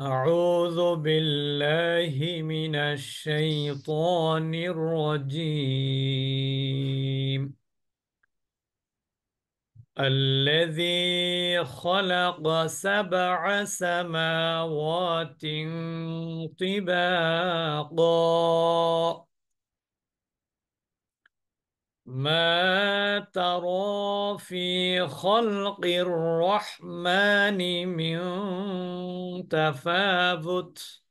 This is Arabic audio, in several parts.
أعوذ بالله من الشيطان الرجيم الذي خلق سبع سماوات طباقا ما ترى في خلق الرحمن من تفاوت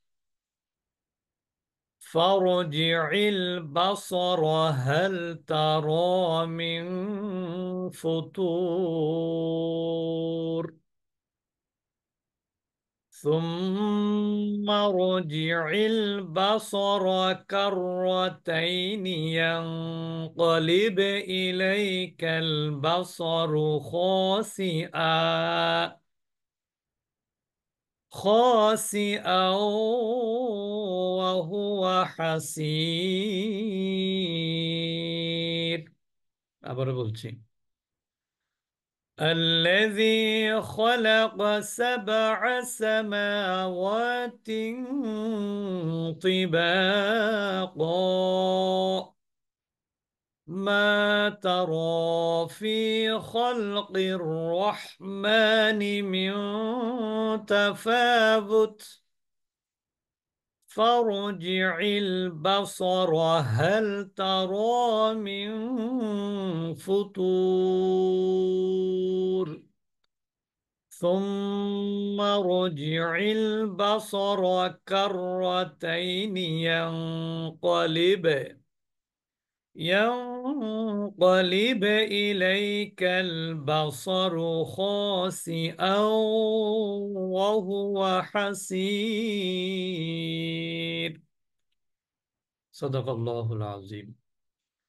فارجع البصر هل ترى من فطور ثم رجع البصر كرتين ينقلب إليك البصر خاسئا خاسئا وهو حسير أبرا بلتي الذي خلق سبع سماوات طباقا ما ترى في خلق الرحمن من تفاوت فارجع البصر هل ترى من فطور ثم رجع البصر كرتين ينقلب ينقلب إليك البصر خاسئا وهو حسير صدق الله العظيم